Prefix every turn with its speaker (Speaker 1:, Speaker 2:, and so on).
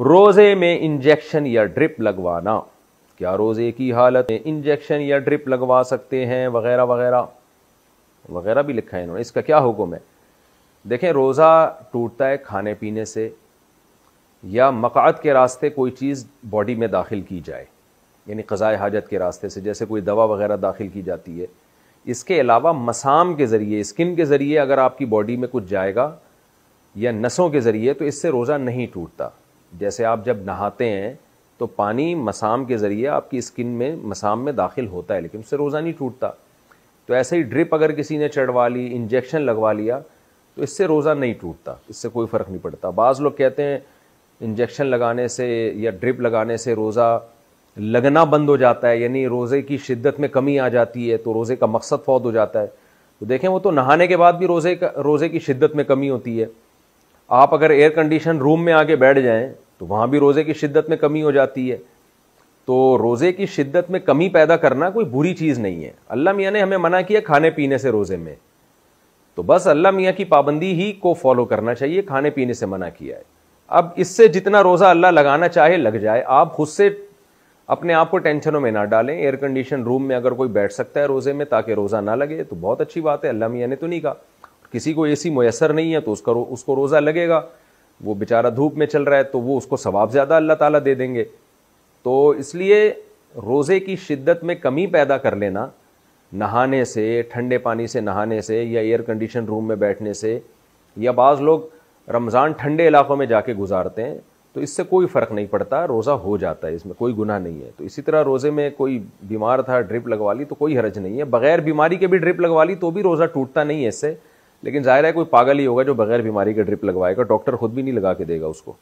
Speaker 1: रोज़े में इंजेक्शन या ड्रिप लगवाना क्या रोज़े की हालत में इंजेक्शन या ड्रिप लगवा सकते हैं वगैरह वगैरह वगैरह भी लिखा है इन्होंने इसका क्या हुक्म है देखें रोज़ा टूटता है खाने पीने से या मक़ाद के रास्ते कोई चीज़ बॉडी में दाखिल की जाए यानी क़ज़ाए हाजत के रास्ते से जैसे कोई दवा वगैरह दाखिल की जाती है इसके अलावा मसाम के ज़रिए स्किन के ज़रिए अगर आपकी बॉडी में कुछ जाएगा या नसों के ज़रिए तो इससे रोज़ा नहीं टूटता जैसे आप जब नहाते हैं तो पानी मसाम के ज़रिए आपकी स्किन में मसाम में दाखिल होता है लेकिन उससे रोज़ा नहीं टूटता तो ऐसे ही ड्रिप अगर किसी ने चढ़वा ली इंजेक्शन लगवा लिया तो इससे रोज़ा नहीं टूटता इससे कोई फ़र्क नहीं पड़ता बाज़ लोग कहते हैं इंजेक्शन लगाने से या ड्रिप लगाने से रोज़ा लगना बंद हो जाता है यानी रोज़े की शिद्दत में कमी आ जाती है तो रोज़े का मकसद फौत हो जाता है तो देखें वो तो नहाने के बाद भी रोज़े का रोज़े की शिद्दत में कमी होती है आप अगर एयर कंडीशन रूम में आके बैठ जाएं तो वहाँ भी रोज़े की शिद्दत में कमी हो जाती है तो रोज़े की शिद्दत में कमी पैदा करना कोई बुरी चीज़ नहीं है अल्लाह मियाँ ने हमें मना किया खाने पीने से रोज़े में तो बस अल्लाह मियाँ की पाबंदी ही को फॉलो करना चाहिए खाने पीने से मना किया है अब इससे जितना रोज़ा अल्लाह लगाना चाहे लग जाए आप खुद से अपने आप को टेंशनों में ना डालें एयर कंडीशन रूम में अगर कोई बैठ सकता है रोज़े में ताकि रोज़ा ना लगे तो बहुत अच्छी बात है अल्लाह मियाँ ने तो नहीं कहा किसी को ए सी मैसर नहीं है तो उसका रो, उसको रोज़ा लगेगा वो बेचारा धूप में चल रहा है तो वो उसको सवाब ज़्यादा अल्लाह ताला दे देंगे तो इसलिए रोज़े की शिद्दत में कमी पैदा कर लेना नहाने से ठंडे पानी से नहाने से या एयर कंडीशन रूम में बैठने से या बाज़ लोग रमज़ान ठंडे इलाक़ों में जाके गुजारते हैं तो इससे कोई फ़र्क नहीं पड़ता रोज़ा हो जाता है इसमें कोई गुनाह नहीं है तो इसी तरह रोज़े में कोई बीमार था ड्रिप लगवा ली तो कोई हरज नहीं है बग़ैर बीमारी के भी ड्रिप लगवा ली तो भी रोज़ा टूटता नहीं है इससे लेकिन जाहिर है कोई पागल ही होगा जो बगैर बीमारी का ड्रिप लगवाएगा डॉक्टर खुद भी नहीं लगा के देगा उसको